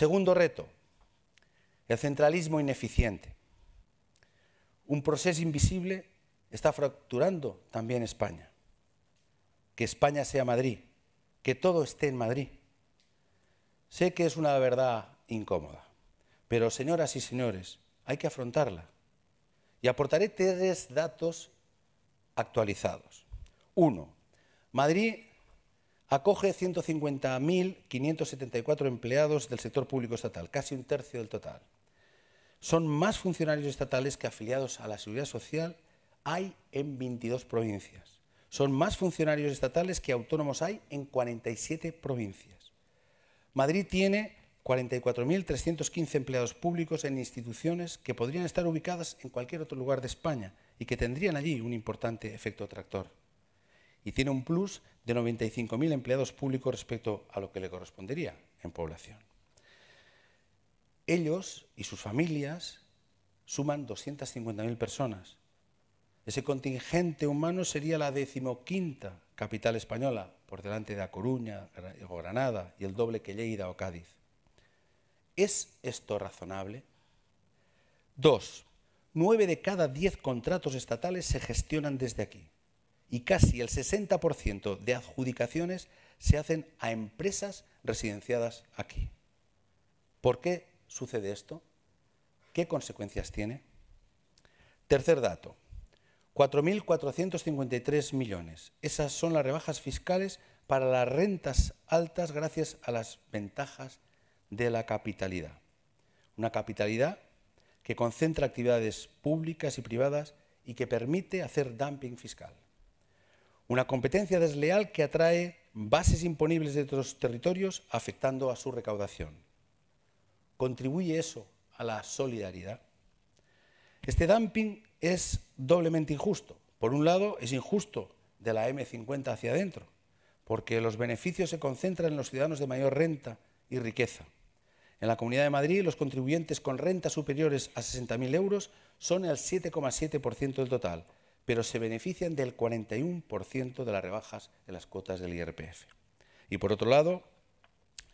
Segundo reto, el centralismo ineficiente. Un proceso invisible está fracturando también España. Que España sea Madrid, que todo esté en Madrid. Sé que es una verdad incómoda, pero señoras y señores, hay que afrontarla. Y aportaré tres datos actualizados. Uno, Madrid acoge 150.574 empleados del sector público estatal, casi un tercio del total. Son más funcionarios estatales que afiliados a la Seguridad Social hay en 22 provincias. Son más funcionarios estatales que autónomos hay en 47 provincias. Madrid tiene 44.315 empleados públicos en instituciones que podrían estar ubicadas en cualquier otro lugar de España y que tendrían allí un importante efecto atractor y tiene un plus de 95.000 empleados públicos respecto a lo que le correspondería en población. Ellos y sus familias suman 250.000 personas. Ese contingente humano sería la decimoquinta capital española, por delante de A Coruña o Granada y el doble que Lleida o Cádiz. ¿Es esto razonable? Dos, nueve de cada diez contratos estatales se gestionan desde aquí y casi el 60% de adjudicaciones se hacen a empresas residenciadas aquí. ¿Por qué sucede esto? ¿Qué consecuencias tiene? Tercer dato, 4.453 millones. Esas son las rebajas fiscales para las rentas altas gracias a las ventajas de la capitalidad. Una capitalidad que concentra actividades públicas y privadas y que permite hacer dumping fiscal. Una competencia desleal que atrae bases imponibles de otros territorios afectando a su recaudación. ¿Contribuye eso a la solidaridad? Este dumping es doblemente injusto. Por un lado, es injusto de la M50 hacia adentro, porque los beneficios se concentran en los ciudadanos de mayor renta y riqueza. En la Comunidad de Madrid, los contribuyentes con rentas superiores a 60.000 euros son el 7,7% del total pero se benefician del 41% de las rebajas en las cuotas del IRPF. Y por otro lado,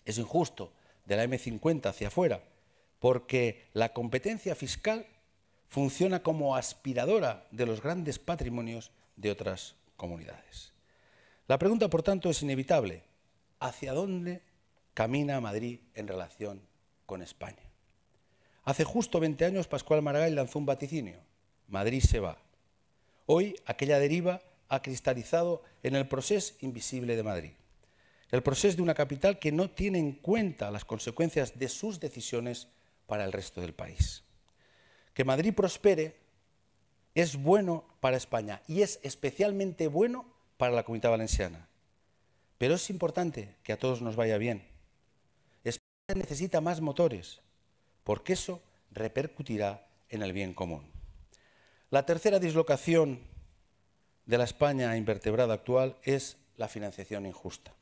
es injusto de la M50 hacia afuera, porque la competencia fiscal funciona como aspiradora de los grandes patrimonios de otras comunidades. La pregunta, por tanto, es inevitable. ¿Hacia dónde camina Madrid en relación con España? Hace justo 20 años Pascual Maragall lanzó un vaticinio. Madrid se va. Hoy aquella deriva ha cristalizado en el proceso invisible de Madrid. El proceso de una capital que no tiene en cuenta las consecuencias de sus decisiones para el resto del país. Que Madrid prospere es bueno para España y es especialmente bueno para la comunidad valenciana. Pero es importante que a todos nos vaya bien. España necesita más motores, porque eso repercutirá en el bien común. La tercera dislocación de la España invertebrada actual es la financiación injusta.